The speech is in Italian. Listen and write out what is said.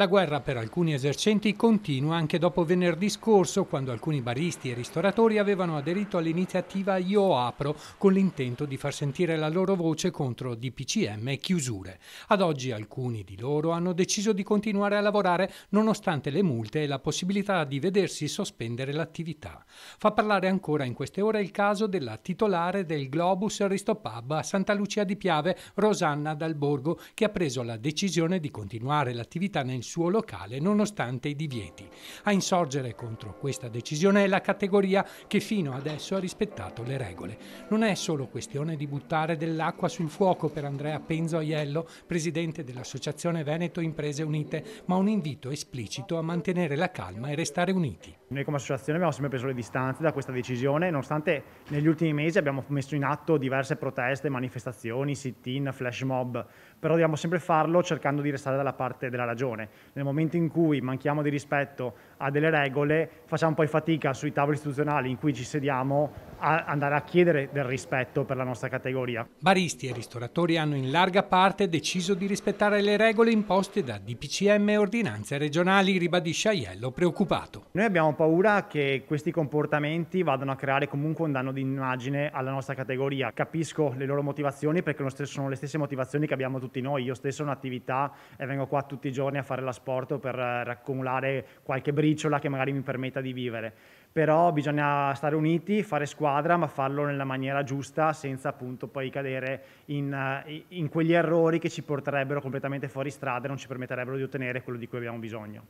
La guerra per alcuni esercenti continua anche dopo venerdì scorso, quando alcuni baristi e ristoratori avevano aderito all'iniziativa Io Apro, con l'intento di far sentire la loro voce contro DPCM e chiusure. Ad oggi alcuni di loro hanno deciso di continuare a lavorare nonostante le multe e la possibilità di vedersi sospendere l'attività. Fa parlare ancora in queste ore il caso della titolare del Globus Ristopub a Santa Lucia di Piave, Rosanna Dalborgo, che ha preso la decisione di continuare l'attività nel suo locale nonostante i divieti. A insorgere contro questa decisione è la categoria che fino adesso ha rispettato le regole. Non è solo questione di buttare dell'acqua sul fuoco per Andrea Penzo Aiello, presidente dell'Associazione Veneto Imprese Unite, ma un invito esplicito a mantenere la calma e restare uniti. Noi come associazione abbiamo sempre preso le distanze da questa decisione, nonostante negli ultimi mesi abbiamo messo in atto diverse proteste, manifestazioni, sit-in, flash mob, però dobbiamo sempre farlo cercando di restare dalla parte della ragione. Nel momento in cui manchiamo di rispetto a delle regole, facciamo poi fatica sui tavoli istituzionali in cui ci sediamo a andare a chiedere del rispetto per la nostra categoria. Baristi e ristoratori hanno in larga parte deciso di rispettare le regole imposte da DPCM e ordinanze regionali, ribadisce Aiello preoccupato. Noi abbiamo paura che questi comportamenti vadano a creare comunque un danno di immagine alla nostra categoria. Capisco le loro motivazioni perché sono le stesse motivazioni che abbiamo tutti noi. Io stesso ho un'attività e vengo qua tutti i giorni a fare fare l'asporto per eh, accumulare qualche briciola che magari mi permetta di vivere. Però bisogna stare uniti, fare squadra, ma farlo nella maniera giusta senza appunto poi cadere in, eh, in quegli errori che ci porterebbero completamente fuori strada e non ci permetterebbero di ottenere quello di cui abbiamo bisogno.